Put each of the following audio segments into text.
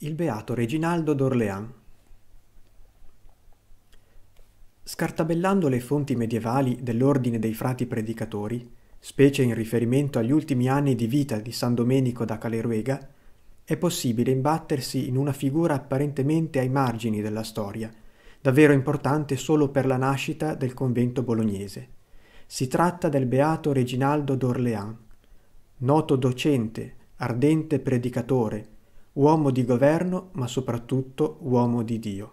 Il beato Reginaldo d'Orléans Scartabellando le fonti medievali dell'ordine dei frati predicatori, specie in riferimento agli ultimi anni di vita di San Domenico da Caleruega, è possibile imbattersi in una figura apparentemente ai margini della storia, davvero importante solo per la nascita del convento bolognese. Si tratta del beato Reginaldo d'Orléans, noto docente, ardente predicatore, uomo di governo ma soprattutto uomo di Dio.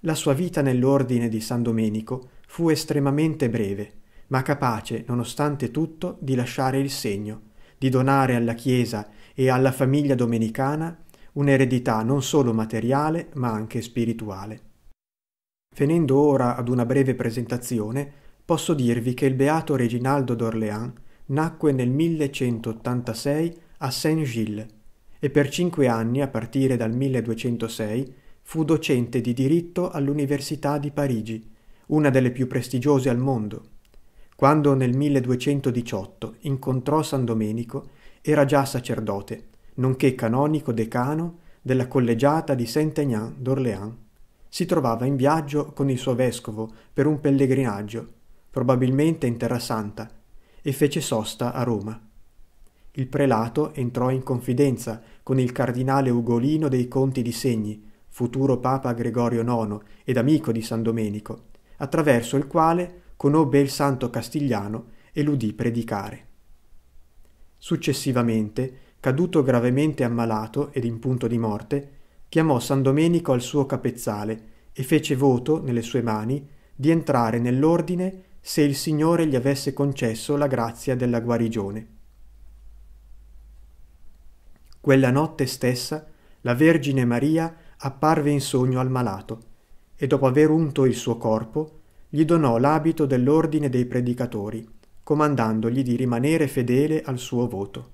La sua vita nell'ordine di San Domenico fu estremamente breve, ma capace, nonostante tutto, di lasciare il segno, di donare alla Chiesa e alla famiglia domenicana un'eredità non solo materiale ma anche spirituale. Venendo ora ad una breve presentazione, posso dirvi che il beato Reginaldo d'Orléans nacque nel 1186 a Saint-Gilles, e per cinque anni, a partire dal 1206, fu docente di diritto all'Università di Parigi, una delle più prestigiose al mondo. Quando nel 1218 incontrò San Domenico, era già sacerdote, nonché canonico decano della collegiata di Saint-Aignan d'Orléans. Si trovava in viaggio con il suo vescovo per un pellegrinaggio, probabilmente in Terra Santa, e fece sosta a Roma. Il prelato entrò in confidenza con il cardinale Ugolino dei Conti di Segni, futuro papa Gregorio IX ed amico di San Domenico, attraverso il quale conobbe il santo castigliano e l'udì predicare. Successivamente, caduto gravemente ammalato ed in punto di morte, chiamò San Domenico al suo capezzale e fece voto, nelle sue mani, di entrare nell'ordine se il Signore gli avesse concesso la grazia della guarigione. Quella notte stessa la Vergine Maria apparve in sogno al malato e dopo aver unto il suo corpo gli donò l'abito dell'ordine dei predicatori, comandandogli di rimanere fedele al suo voto.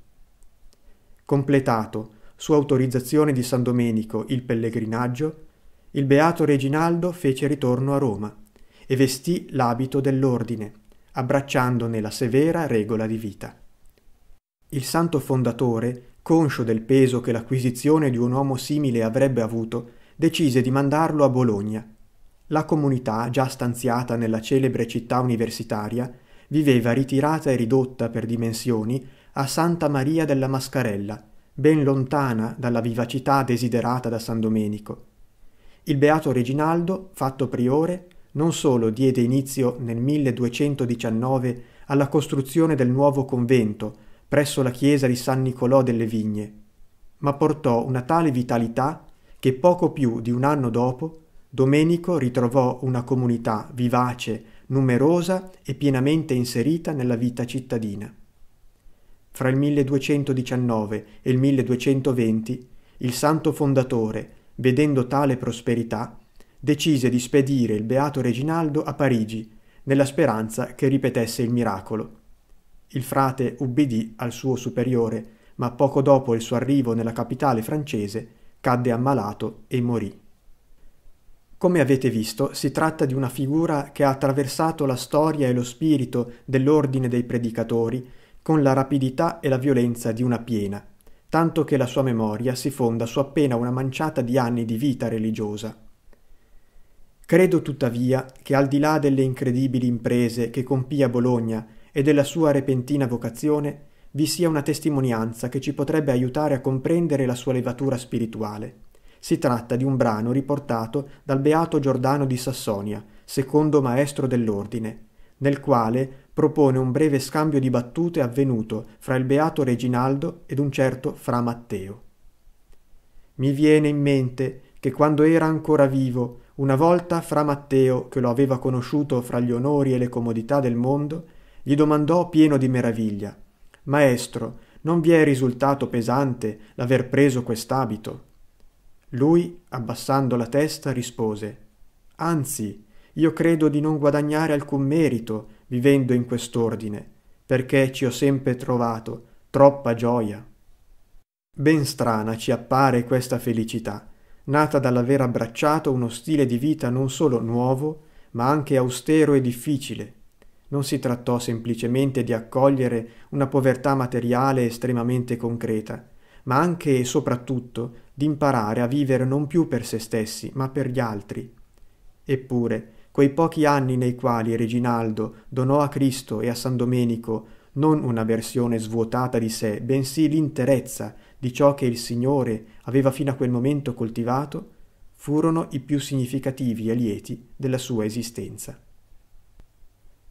Completato, su autorizzazione di San Domenico, il pellegrinaggio, il beato Reginaldo fece ritorno a Roma e vestì l'abito dell'ordine, abbracciandone la severa regola di vita. Il santo fondatore conscio del peso che l'acquisizione di un uomo simile avrebbe avuto, decise di mandarlo a Bologna. La comunità, già stanziata nella celebre città universitaria, viveva ritirata e ridotta per dimensioni a Santa Maria della Mascarella, ben lontana dalla vivacità desiderata da San Domenico. Il beato Reginaldo, fatto priore, non solo diede inizio nel 1219 alla costruzione del nuovo convento, presso la chiesa di San Nicolò delle Vigne, ma portò una tale vitalità che poco più di un anno dopo Domenico ritrovò una comunità vivace, numerosa e pienamente inserita nella vita cittadina. Fra il 1219 e il 1220 il santo fondatore, vedendo tale prosperità, decise di spedire il beato Reginaldo a Parigi, nella speranza che ripetesse il miracolo. Il frate ubbidì al suo superiore, ma poco dopo il suo arrivo nella capitale francese cadde ammalato e morì. Come avete visto, si tratta di una figura che ha attraversato la storia e lo spirito dell'ordine dei predicatori con la rapidità e la violenza di una piena, tanto che la sua memoria si fonda su appena una manciata di anni di vita religiosa. Credo tuttavia che al di là delle incredibili imprese che compì a Bologna e della sua repentina vocazione vi sia una testimonianza che ci potrebbe aiutare a comprendere la sua levatura spirituale. Si tratta di un brano riportato dal Beato Giordano di Sassonia, secondo maestro dell'ordine, nel quale propone un breve scambio di battute avvenuto fra il Beato Reginaldo ed un certo Fra Matteo. Mi viene in mente che quando era ancora vivo, una volta Fra Matteo, che lo aveva conosciuto fra gli onori e le comodità del mondo, gli domandò pieno di meraviglia Maestro, non vi è risultato pesante l'aver preso quest'abito? Lui, abbassando la testa, rispose Anzi, io credo di non guadagnare alcun merito vivendo in quest'ordine, perché ci ho sempre trovato troppa gioia. Ben strana ci appare questa felicità, nata dall'aver abbracciato uno stile di vita non solo nuovo, ma anche austero e difficile, non si trattò semplicemente di accogliere una povertà materiale estremamente concreta, ma anche e soprattutto di imparare a vivere non più per se stessi, ma per gli altri. Eppure, quei pochi anni nei quali Reginaldo donò a Cristo e a San Domenico non una versione svuotata di sé, bensì l'interezza di ciò che il Signore aveva fino a quel momento coltivato, furono i più significativi e lieti della sua esistenza.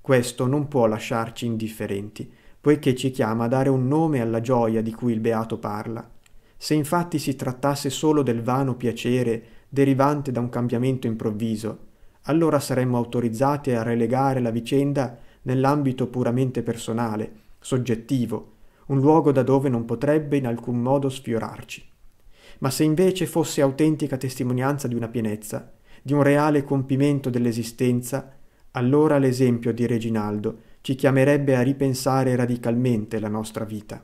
Questo non può lasciarci indifferenti, poiché ci chiama a dare un nome alla gioia di cui il beato parla. Se infatti si trattasse solo del vano piacere derivante da un cambiamento improvviso, allora saremmo autorizzati a relegare la vicenda nell'ambito puramente personale, soggettivo, un luogo da dove non potrebbe in alcun modo sfiorarci. Ma se invece fosse autentica testimonianza di una pienezza, di un reale compimento dell'esistenza, allora l'esempio di Reginaldo ci chiamerebbe a ripensare radicalmente la nostra vita.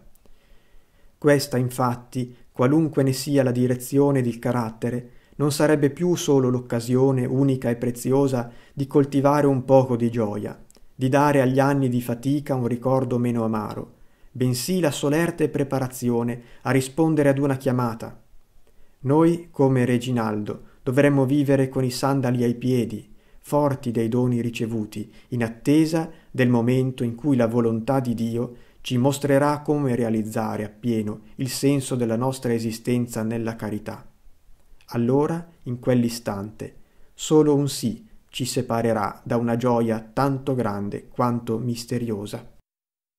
Questa, infatti, qualunque ne sia la direzione ed carattere, non sarebbe più solo l'occasione unica e preziosa di coltivare un poco di gioia, di dare agli anni di fatica un ricordo meno amaro, bensì la solerte preparazione a rispondere ad una chiamata. Noi, come Reginaldo, dovremmo vivere con i sandali ai piedi, forti dei doni ricevuti, in attesa del momento in cui la volontà di Dio ci mostrerà come realizzare appieno il senso della nostra esistenza nella carità. Allora, in quell'istante, solo un sì ci separerà da una gioia tanto grande quanto misteriosa.